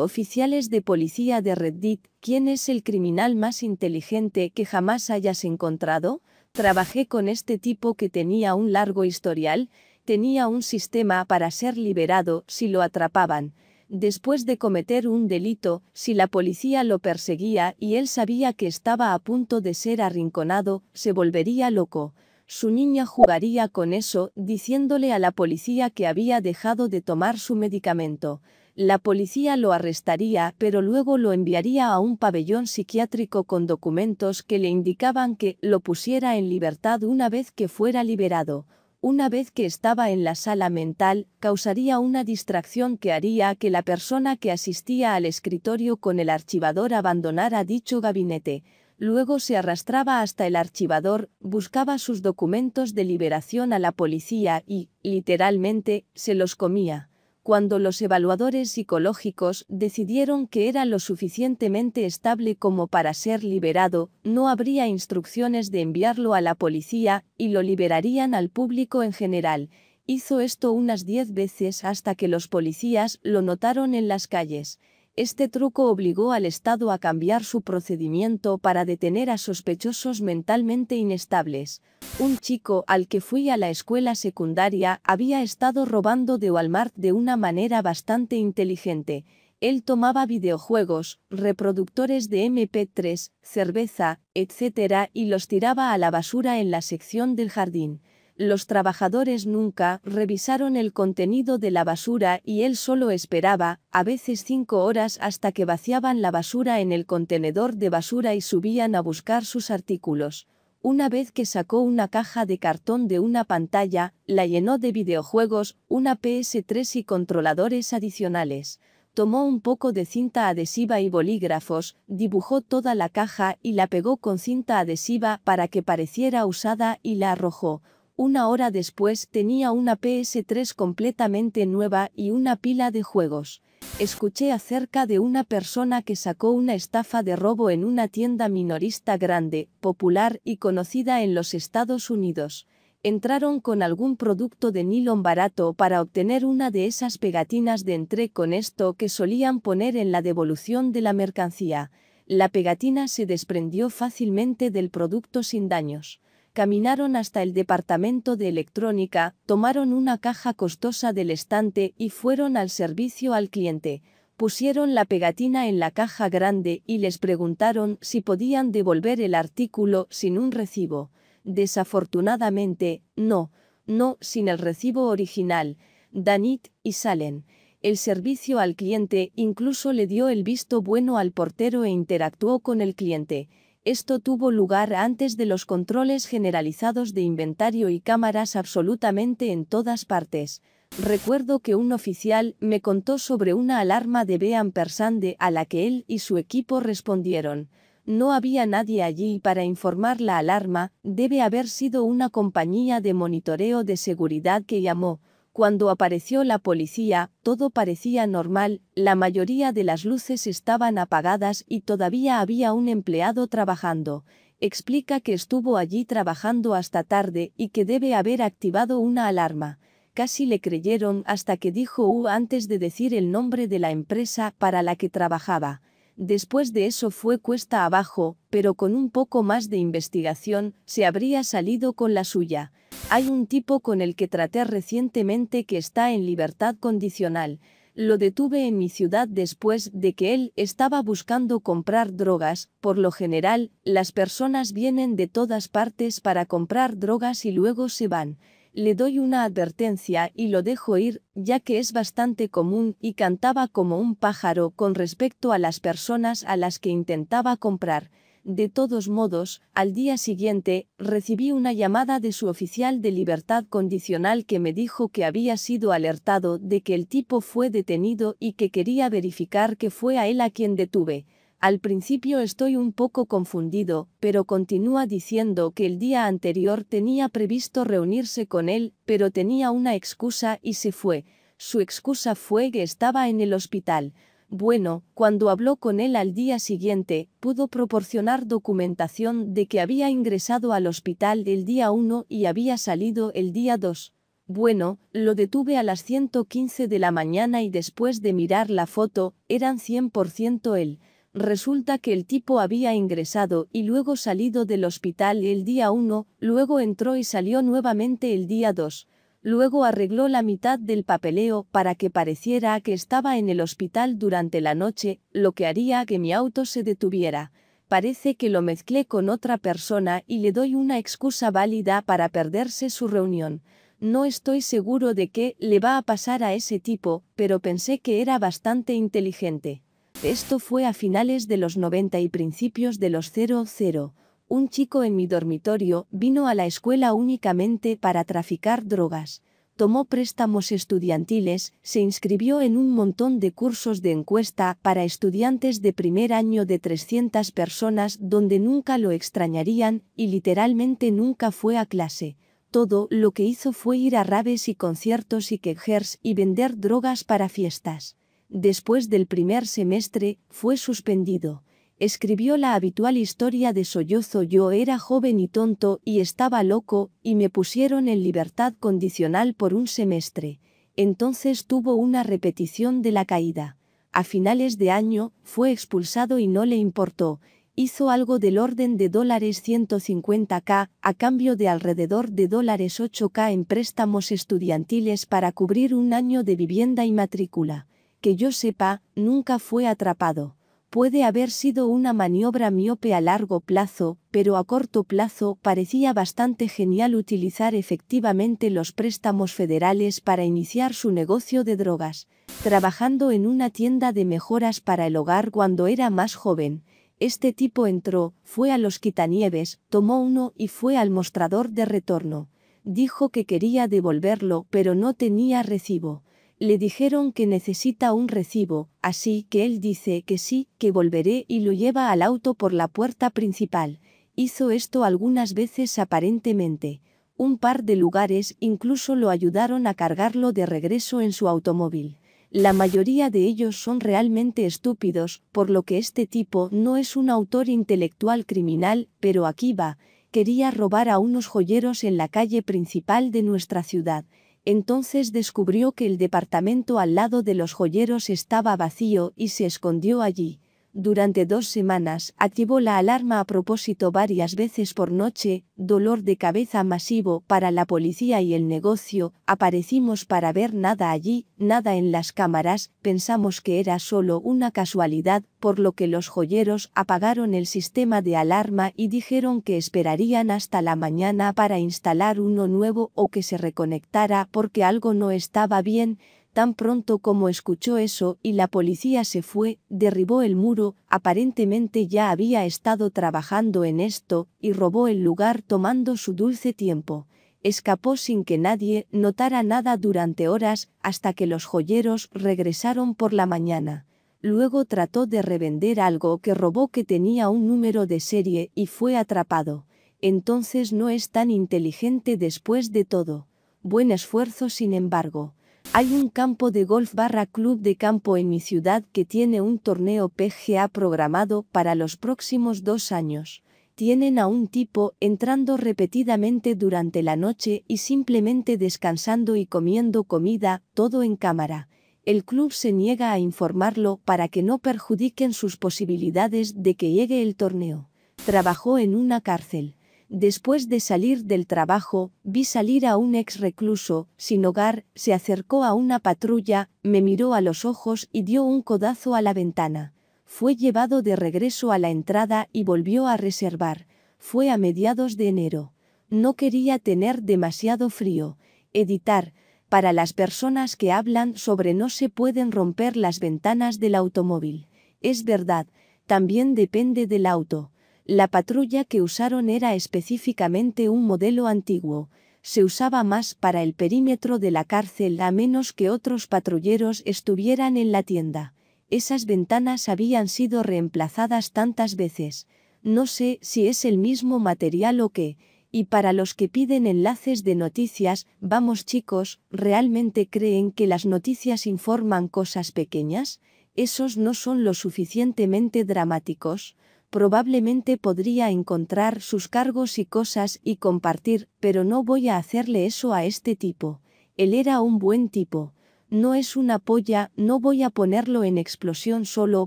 oficiales de policía de Reddit, ¿quién es el criminal más inteligente que jamás hayas encontrado? Trabajé con este tipo que tenía un largo historial, tenía un sistema para ser liberado si lo atrapaban. Después de cometer un delito, si la policía lo perseguía y él sabía que estaba a punto de ser arrinconado, se volvería loco su niña jugaría con eso, diciéndole a la policía que había dejado de tomar su medicamento. La policía lo arrestaría, pero luego lo enviaría a un pabellón psiquiátrico con documentos que le indicaban que lo pusiera en libertad una vez que fuera liberado. Una vez que estaba en la sala mental, causaría una distracción que haría que la persona que asistía al escritorio con el archivador abandonara dicho gabinete. Luego se arrastraba hasta el archivador, buscaba sus documentos de liberación a la policía y, literalmente, se los comía cuando los evaluadores psicológicos decidieron que era lo suficientemente estable como para ser liberado, no habría instrucciones de enviarlo a la policía, y lo liberarían al público en general. Hizo esto unas diez veces hasta que los policías lo notaron en las calles. Este truco obligó al Estado a cambiar su procedimiento para detener a sospechosos mentalmente inestables. Un chico al que fui a la escuela secundaria había estado robando de Walmart de una manera bastante inteligente. Él tomaba videojuegos, reproductores de MP3, cerveza, etc., y los tiraba a la basura en la sección del jardín los trabajadores nunca revisaron el contenido de la basura y él solo esperaba, a veces cinco horas hasta que vaciaban la basura en el contenedor de basura y subían a buscar sus artículos. Una vez que sacó una caja de cartón de una pantalla, la llenó de videojuegos, una PS3 y controladores adicionales tomó un poco de cinta adhesiva y bolígrafos, dibujó toda la caja y la pegó con cinta adhesiva para que pareciera usada y la arrojó. Una hora después tenía una PS3 completamente nueva y una pila de juegos. Escuché acerca de una persona que sacó una estafa de robo en una tienda minorista grande, popular y conocida en los Estados Unidos. Entraron con algún producto de nylon barato para obtener una de esas pegatinas de entré con esto que solían poner en la devolución de la mercancía. La pegatina se desprendió fácilmente del producto sin daños caminaron hasta el departamento de electrónica, tomaron una caja costosa del estante y fueron al servicio al cliente, pusieron la pegatina en la caja grande y les preguntaron si podían devolver el artículo sin un recibo. Desafortunadamente, no, no sin el recibo original, Danit y Salen. El servicio al cliente incluso le dio el visto bueno al portero e interactuó con el cliente. Esto tuvo lugar antes de los controles generalizados de inventario y cámaras absolutamente en todas partes. Recuerdo que un oficial me contó sobre una alarma de Beam Persande a la que él y su equipo respondieron. No había nadie allí para informar la alarma, debe haber sido una compañía de monitoreo de seguridad que llamó, cuando apareció la policía, todo parecía normal, la mayoría de las luces estaban apagadas y todavía había un empleado trabajando. Explica que estuvo allí trabajando hasta tarde y que debe haber activado una alarma. Casi le creyeron hasta que dijo U antes de decir el nombre de la empresa para la que trabajaba. Después de eso fue cuesta abajo, pero con un poco más de investigación, se habría salido con la suya. Hay un tipo con el que traté recientemente que está en libertad condicional. Lo detuve en mi ciudad después de que él estaba buscando comprar drogas. Por lo general, las personas vienen de todas partes para comprar drogas y luego se van le doy una advertencia y lo dejo ir, ya que es bastante común y cantaba como un pájaro con respecto a las personas a las que intentaba comprar. De todos modos, al día siguiente, recibí una llamada de su oficial de libertad condicional que me dijo que había sido alertado de que el tipo fue detenido y que quería verificar que fue a él a quien detuve. Al principio estoy un poco confundido, pero continúa diciendo que el día anterior tenía previsto reunirse con él, pero tenía una excusa y se fue. Su excusa fue que estaba en el hospital. Bueno, cuando habló con él al día siguiente, pudo proporcionar documentación de que había ingresado al hospital el día 1 y había salido el día 2. Bueno, lo detuve a las 115 de la mañana y después de mirar la foto, eran 100% él resulta que el tipo había ingresado y luego salido del hospital el día 1, luego entró y salió nuevamente el día 2, luego arregló la mitad del papeleo para que pareciera que estaba en el hospital durante la noche, lo que haría que mi auto se detuviera. Parece que lo mezclé con otra persona y le doy una excusa válida para perderse su reunión. No estoy seguro de qué le va a pasar a ese tipo, pero pensé que era bastante inteligente. Esto fue a finales de los 90 y principios de los 00. Un chico en mi dormitorio vino a la escuela únicamente para traficar drogas, tomó préstamos estudiantiles, se inscribió en un montón de cursos de encuesta para estudiantes de primer año de 300 personas donde nunca lo extrañarían y literalmente nunca fue a clase todo lo que hizo fue ir a raves y conciertos y quejers y vender drogas para fiestas después del primer semestre, fue suspendido. Escribió la habitual historia de sollozo Yo era joven y tonto y estaba loco, y me pusieron en libertad condicional por un semestre. Entonces tuvo una repetición de la caída. A finales de año, fue expulsado y no le importó. Hizo algo del orden de dólares 150k, a cambio de alrededor de dólares 8k en préstamos estudiantiles para cubrir un año de vivienda y matrícula que yo sepa, nunca fue atrapado. Puede haber sido una maniobra miope a largo plazo, pero a corto plazo parecía bastante genial utilizar efectivamente los préstamos federales para iniciar su negocio de drogas, trabajando en una tienda de mejoras para el hogar cuando era más joven. Este tipo entró, fue a los quitanieves, tomó uno y fue al mostrador de retorno. Dijo que quería devolverlo, pero no tenía recibo le dijeron que necesita un recibo, así que él dice que sí, que volveré y lo lleva al auto por la puerta principal. Hizo esto algunas veces aparentemente. Un par de lugares incluso lo ayudaron a cargarlo de regreso en su automóvil. La mayoría de ellos son realmente estúpidos, por lo que este tipo no es un autor intelectual criminal, pero aquí va, quería robar a unos joyeros en la calle principal de nuestra ciudad, entonces descubrió que el departamento al lado de los joyeros estaba vacío y se escondió allí, durante dos semanas activó la alarma a propósito varias veces por noche, dolor de cabeza masivo para la policía y el negocio, aparecimos para ver nada allí, nada en las cámaras, pensamos que era solo una casualidad, por lo que los joyeros apagaron el sistema de alarma y dijeron que esperarían hasta la mañana para instalar uno nuevo o que se reconectara porque algo no estaba bien, Tan pronto como escuchó eso y la policía se fue, derribó el muro, aparentemente ya había estado trabajando en esto, y robó el lugar tomando su dulce tiempo. Escapó sin que nadie notara nada durante horas hasta que los joyeros regresaron por la mañana. Luego trató de revender algo que robó que tenía un número de serie y fue atrapado. Entonces no es tan inteligente después de todo. Buen esfuerzo sin embargo. Hay un campo de golf barra club de campo en mi ciudad que tiene un torneo PGA programado para los próximos dos años. Tienen a un tipo entrando repetidamente durante la noche y simplemente descansando y comiendo comida, todo en cámara. El club se niega a informarlo para que no perjudiquen sus posibilidades de que llegue el torneo. Trabajó en una cárcel. Después de salir del trabajo, vi salir a un ex recluso, sin hogar, se acercó a una patrulla, me miró a los ojos y dio un codazo a la ventana. Fue llevado de regreso a la entrada y volvió a reservar. Fue a mediados de enero. No quería tener demasiado frío. Editar. Para las personas que hablan sobre no se pueden romper las ventanas del automóvil. Es verdad, también depende del auto la patrulla que usaron era específicamente un modelo antiguo, se usaba más para el perímetro de la cárcel a menos que otros patrulleros estuvieran en la tienda. Esas ventanas habían sido reemplazadas tantas veces, no sé si es el mismo material o qué, y para los que piden enlaces de noticias, vamos chicos, ¿realmente creen que las noticias informan cosas pequeñas? Esos no son lo suficientemente dramáticos, probablemente podría encontrar sus cargos y cosas y compartir, pero no voy a hacerle eso a este tipo. Él era un buen tipo. No es una polla, no voy a ponerlo en explosión solo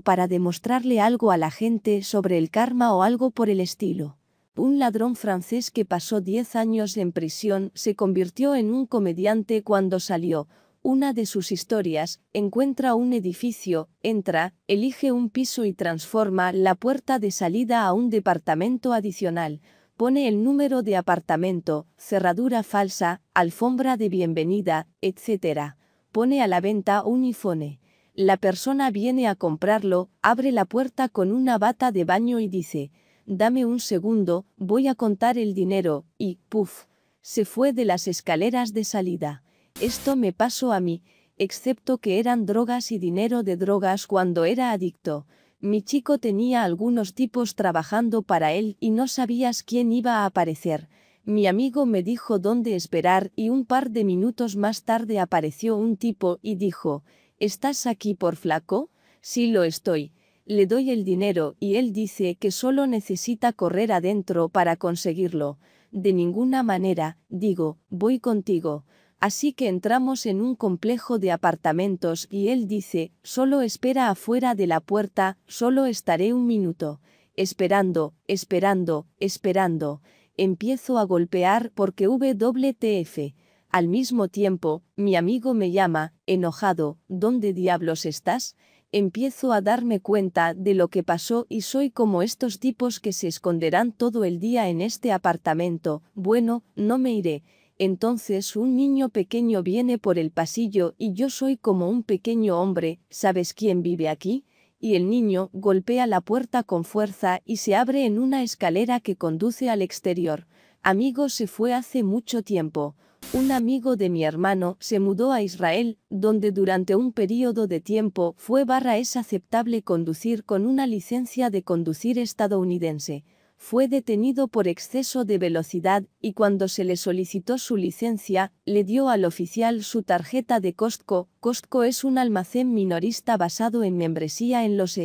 para demostrarle algo a la gente sobre el karma o algo por el estilo. Un ladrón francés que pasó 10 años en prisión se convirtió en un comediante cuando salió, una de sus historias, encuentra un edificio, entra, elige un piso y transforma la puerta de salida a un departamento adicional, pone el número de apartamento, cerradura falsa, alfombra de bienvenida, etc. Pone a la venta un ifone. La persona viene a comprarlo, abre la puerta con una bata de baño y dice, dame un segundo, voy a contar el dinero, y, puff, se fue de las escaleras de salida. Esto me pasó a mí, excepto que eran drogas y dinero de drogas cuando era adicto. Mi chico tenía algunos tipos trabajando para él y no sabías quién iba a aparecer. Mi amigo me dijo dónde esperar y un par de minutos más tarde apareció un tipo y dijo, ¿Estás aquí por flaco? Sí lo estoy. Le doy el dinero y él dice que solo necesita correr adentro para conseguirlo. De ninguna manera, digo, voy contigo así que entramos en un complejo de apartamentos y él dice, solo espera afuera de la puerta, solo estaré un minuto, esperando, esperando, esperando, empiezo a golpear porque WTF. Al mismo tiempo, mi amigo me llama, enojado, ¿dónde diablos estás? Empiezo a darme cuenta de lo que pasó y soy como estos tipos que se esconderán todo el día en este apartamento, bueno, no me iré entonces un niño pequeño viene por el pasillo y yo soy como un pequeño hombre, ¿sabes quién vive aquí? Y el niño golpea la puerta con fuerza y se abre en una escalera que conduce al exterior. Amigo se fue hace mucho tiempo. Un amigo de mi hermano se mudó a Israel, donde durante un periodo de tiempo fue barra es aceptable conducir con una licencia de conducir estadounidense fue detenido por exceso de velocidad y cuando se le solicitó su licencia, le dio al oficial su tarjeta de Costco. Costco es un almacén minorista basado en membresía en los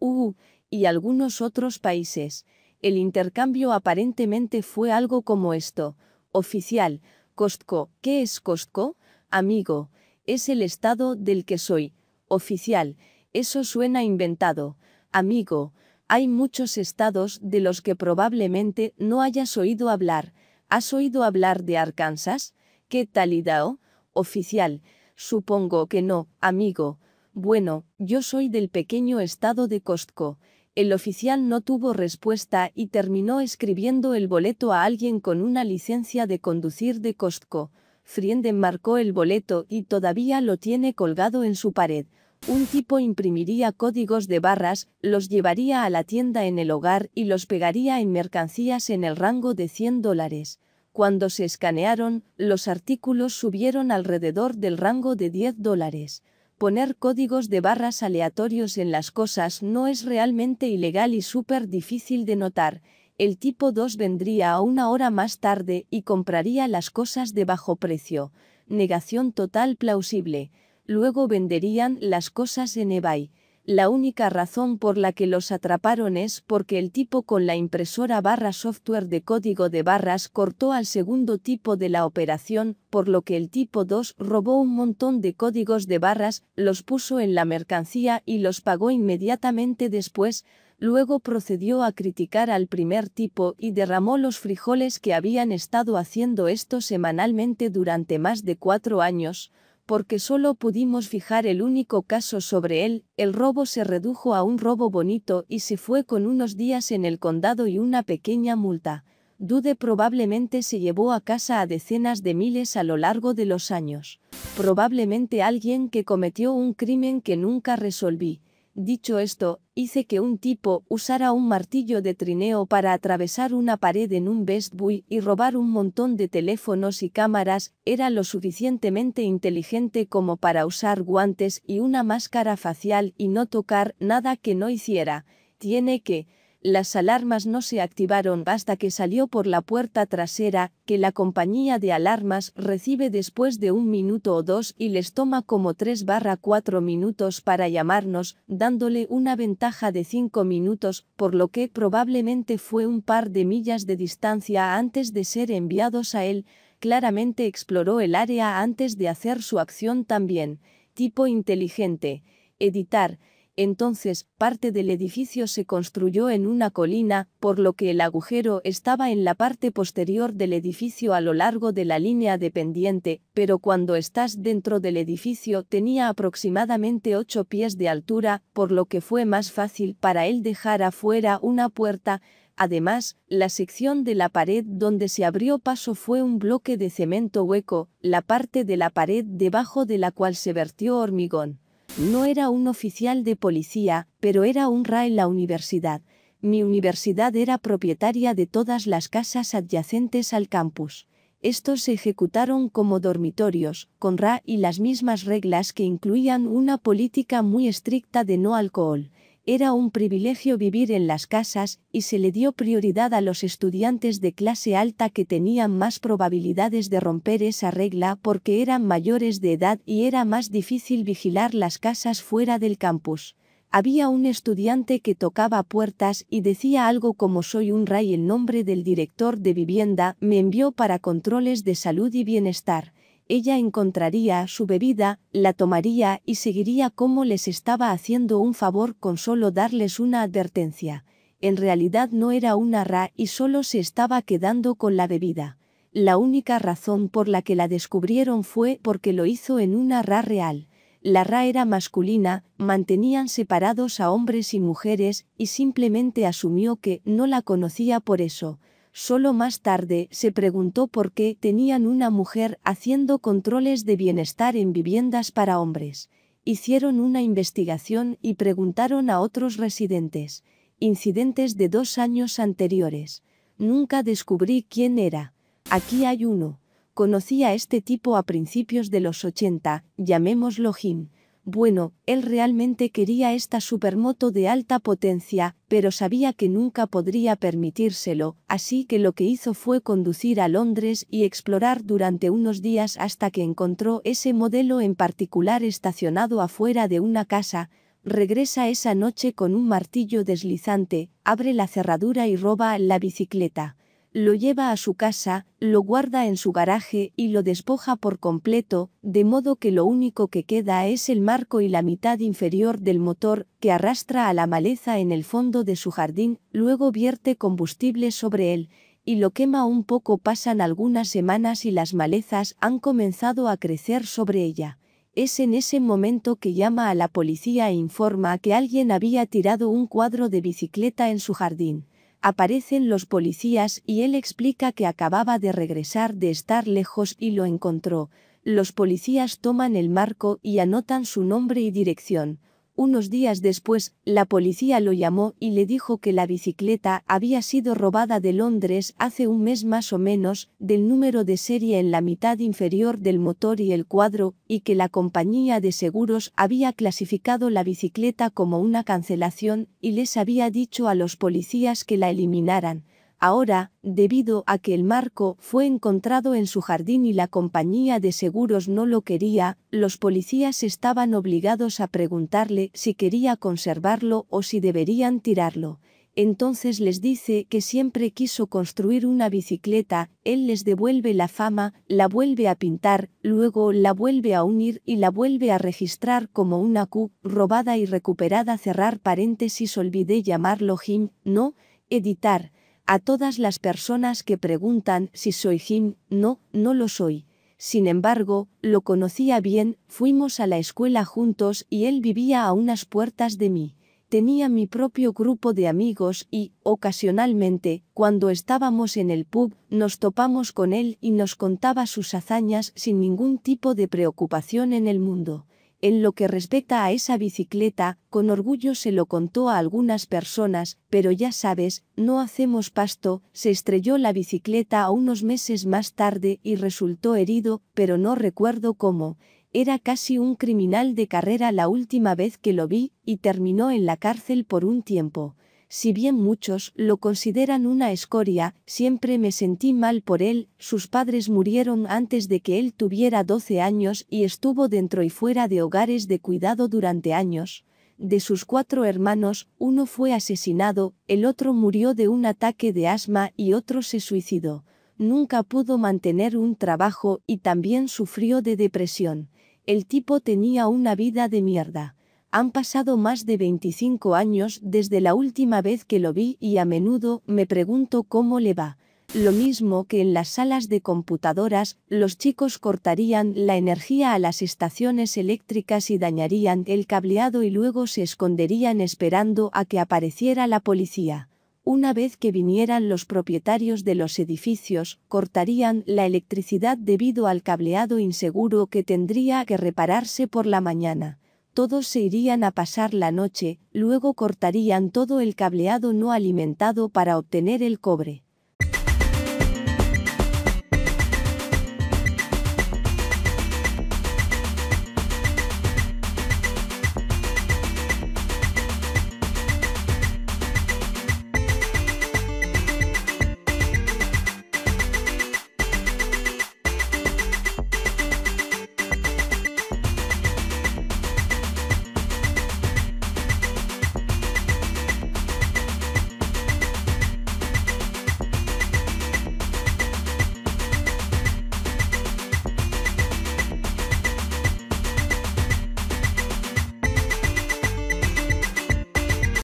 UU. E, y algunos otros países. El intercambio aparentemente fue algo como esto. Oficial, Costco, ¿qué es Costco? Amigo, es el estado del que soy. Oficial, eso suena inventado. Amigo, hay muchos estados de los que probablemente no hayas oído hablar. ¿Has oído hablar de Arkansas? ¿Qué tal Idaho? Oficial. Supongo que no, amigo. Bueno, yo soy del pequeño estado de Costco. El oficial no tuvo respuesta y terminó escribiendo el boleto a alguien con una licencia de conducir de Costco. Frienden marcó el boleto y todavía lo tiene colgado en su pared. Un tipo imprimiría códigos de barras, los llevaría a la tienda en el hogar y los pegaría en mercancías en el rango de 100 dólares. Cuando se escanearon, los artículos subieron alrededor del rango de 10 dólares. Poner códigos de barras aleatorios en las cosas no es realmente ilegal y súper difícil de notar. El tipo 2 vendría a una hora más tarde y compraría las cosas de bajo precio. Negación total plausible luego venderían las cosas en eBay. La única razón por la que los atraparon es porque el tipo con la impresora barra software de código de barras cortó al segundo tipo de la operación, por lo que el tipo 2 robó un montón de códigos de barras, los puso en la mercancía y los pagó inmediatamente después, luego procedió a criticar al primer tipo y derramó los frijoles que habían estado haciendo esto semanalmente durante más de cuatro años, porque solo pudimos fijar el único caso sobre él, el robo se redujo a un robo bonito y se fue con unos días en el condado y una pequeña multa. Dude probablemente se llevó a casa a decenas de miles a lo largo de los años. Probablemente alguien que cometió un crimen que nunca resolví. Dicho esto, hice que un tipo usara un martillo de trineo para atravesar una pared en un Best Buy y robar un montón de teléfonos y cámaras, era lo suficientemente inteligente como para usar guantes y una máscara facial y no tocar nada que no hiciera. Tiene que, las alarmas no se activaron hasta que salió por la puerta trasera, que la compañía de alarmas recibe después de un minuto o dos y les toma como 3 barra 4 minutos para llamarnos, dándole una ventaja de 5 minutos, por lo que probablemente fue un par de millas de distancia antes de ser enviados a él, claramente exploró el área antes de hacer su acción también. Tipo inteligente. Editar, entonces parte del edificio se construyó en una colina, por lo que el agujero estaba en la parte posterior del edificio a lo largo de la línea de pendiente, pero cuando estás dentro del edificio tenía aproximadamente 8 pies de altura, por lo que fue más fácil para él dejar afuera una puerta, Además, la sección de la pared donde se abrió paso fue un bloque de cemento hueco, la parte de la pared debajo de la cual se vertió hormigón. No era un oficial de policía, pero era un RA en la universidad. Mi universidad era propietaria de todas las casas adyacentes al campus. Estos se ejecutaron como dormitorios, con RA y las mismas reglas que incluían una política muy estricta de no alcohol. Era un privilegio vivir en las casas y se le dio prioridad a los estudiantes de clase alta que tenían más probabilidades de romper esa regla porque eran mayores de edad y era más difícil vigilar las casas fuera del campus. Había un estudiante que tocaba puertas y decía algo como soy un rey. En nombre del director de vivienda me envió para controles de salud y bienestar ella encontraría su bebida, la tomaría y seguiría como les estaba haciendo un favor con solo darles una advertencia. En realidad no era una ra y solo se estaba quedando con la bebida. La única razón por la que la descubrieron fue porque lo hizo en una ra real. La ra era masculina, mantenían separados a hombres y mujeres, y simplemente asumió que no la conocía por eso. Solo más tarde se preguntó por qué tenían una mujer haciendo controles de bienestar en viviendas para hombres. Hicieron una investigación y preguntaron a otros residentes, incidentes de dos años anteriores. Nunca descubrí quién era. Aquí hay uno. Conocí a este tipo a principios de los 80, llamémoslo Jim. Bueno, él realmente quería esta supermoto de alta potencia, pero sabía que nunca podría permitírselo, así que lo que hizo fue conducir a Londres y explorar durante unos días hasta que encontró ese modelo en particular estacionado afuera de una casa, regresa esa noche con un martillo deslizante, abre la cerradura y roba la bicicleta lo lleva a su casa, lo guarda en su garaje y lo despoja por completo, de modo que lo único que queda es el marco y la mitad inferior del motor, que arrastra a la maleza en el fondo de su jardín, luego vierte combustible sobre él, y lo quema un poco pasan algunas semanas y las malezas han comenzado a crecer sobre ella. Es en ese momento que llama a la policía e informa que alguien había tirado un cuadro de bicicleta en su jardín. Aparecen los policías y él explica que acababa de regresar de estar lejos y lo encontró. Los policías toman el marco y anotan su nombre y dirección. Unos días después, la policía lo llamó y le dijo que la bicicleta había sido robada de Londres hace un mes más o menos, del número de serie en la mitad inferior del motor y el cuadro, y que la compañía de seguros había clasificado la bicicleta como una cancelación y les había dicho a los policías que la eliminaran, Ahora, debido a que el marco fue encontrado en su jardín y la compañía de seguros no lo quería, los policías estaban obligados a preguntarle si quería conservarlo o si deberían tirarlo. Entonces les dice que siempre quiso construir una bicicleta, él les devuelve la fama, la vuelve a pintar, luego la vuelve a unir y la vuelve a registrar como una Q, robada y recuperada cerrar paréntesis olvidé llamarlo Jim, no, editar, a todas las personas que preguntan si soy Jim, no, no lo soy. Sin embargo, lo conocía bien, fuimos a la escuela juntos y él vivía a unas puertas de mí. Tenía mi propio grupo de amigos y, ocasionalmente, cuando estábamos en el pub, nos topamos con él y nos contaba sus hazañas sin ningún tipo de preocupación en el mundo. En lo que respecta a esa bicicleta, con orgullo se lo contó a algunas personas, pero ya sabes, no hacemos pasto, se estrelló la bicicleta a unos meses más tarde y resultó herido, pero no recuerdo cómo, era casi un criminal de carrera la última vez que lo vi, y terminó en la cárcel por un tiempo si bien muchos lo consideran una escoria, siempre me sentí mal por él, sus padres murieron antes de que él tuviera 12 años y estuvo dentro y fuera de hogares de cuidado durante años. De sus cuatro hermanos, uno fue asesinado, el otro murió de un ataque de asma y otro se suicidó. Nunca pudo mantener un trabajo y también sufrió de depresión. El tipo tenía una vida de mierda. Han pasado más de 25 años desde la última vez que lo vi y a menudo me pregunto cómo le va. Lo mismo que en las salas de computadoras, los chicos cortarían la energía a las estaciones eléctricas y dañarían el cableado y luego se esconderían esperando a que apareciera la policía. Una vez que vinieran los propietarios de los edificios, cortarían la electricidad debido al cableado inseguro que tendría que repararse por la mañana todos se irían a pasar la noche, luego cortarían todo el cableado no alimentado para obtener el cobre.